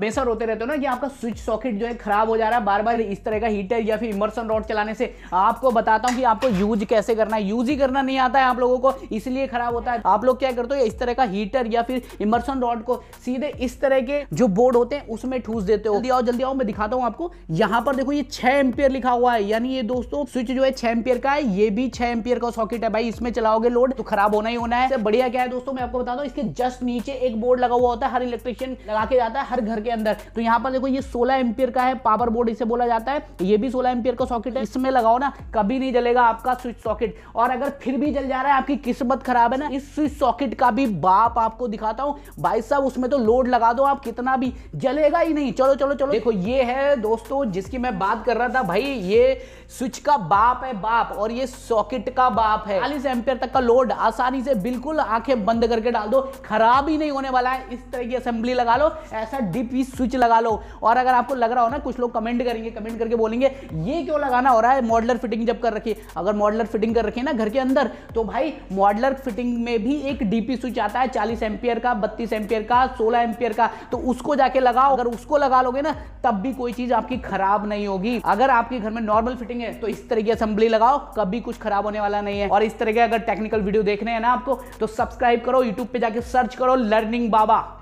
हमेशा रोते रहते हो ना कि आपका स्विच सॉकेट जो है खराब हो जा रहा है बार बार इस तरह का हीटर या फिर इमर्सन रॉड चलाने से आपको बताता हूँ कि आपको यूज कैसे करना है यूज ही करना नहीं आता है आप लोगों को इसलिए खराब होता है आप लोग क्या करते हो इस तरह का हीटर या फिर इमर्सन रॉड को सीधे इस तरह के जो बोर्ड होते हैं उसमें ठूस देते हो जल्दी आओ जल्दी आओ मैं दिखाता हूँ आपको यहाँ पर देखो ये छह एम्पियर लिखा हुआ है यानी ये दोस्तों स्विच जो है छह एम्पियर का है ये भी छह एम्पियर का सॉकेट है भाई इसमें चलाओगे लोड तो खराब होना ही होना है बढ़िया क्या है दोस्तों मैं आपको बताता हूँ इसके जस्ट नीचे एक बोर्ड लगा हुआ होता है हर इलेक्ट्रिशियन लगा के जाता है हर घर के के अंदर तो यहाँ पर देखो ये सोलह एम्पियर का है पावर बोर्ड इसे बोला जाता है तो ये भी सोलह एम्पियर का सॉकेट है इसमें लगाओ ना कभी नहीं जलेगा आपका स्विच सॉकेट और अगर फिर भी जल जा रहा है आपकी किस्मत खराब है ना इस स्विच सॉकेट का भी बाप आपको दिखाता हूँ भाई साहब उसमें तो लोड लगा दो आप कितना भी जलेगा ही नहीं चलो चलो चलो देखो ये है दोस्तों जिसकी मैं बात कर रहा था भाई ये स्विच का बाप है बाप और ये सॉकेट का बाप है चालीस एम्पियर तक का लोड आसानी से बिल्कुल आंखें बंद करके डाल दो खराब ही नहीं होने वाला है इस तरह की असेंबली लगा लो ऐसा डिप प्लीज स्विच लगा लो और अगर आपको लग रहा हो ना कुछ लोग कमेंट करेंगे कमेंट करके बोलेंगे ये क्यों लगाना हो रहा है मॉडलर फिटिंग जब कर रखी अगर मॉडलर फिटिंग कर रखी है ना घर के अंदर तो भाई मॉडलर फिटिंग में भी एक डीपी स्विच आता है चालीस एम्पियर का बत्तीस एम्पियर का सोलह एम्पियर का तो उसको जाके लगाओ अगर उसको लगा लोगे ना तब भी कोई चीज आपकी खराब नहीं होगी अगर आपके घर में नॉर्मल फिटिंग है तो इस तरह की असेंबली लगाओ कभी कुछ खराब होने वाला नहीं है और इस तरह के अगर टेक्निकल वीडियो देखने हैं ना आपको तो सब्सक्राइब करो यूट्यूब पे जाके सर्च करो लर्निंग बाबा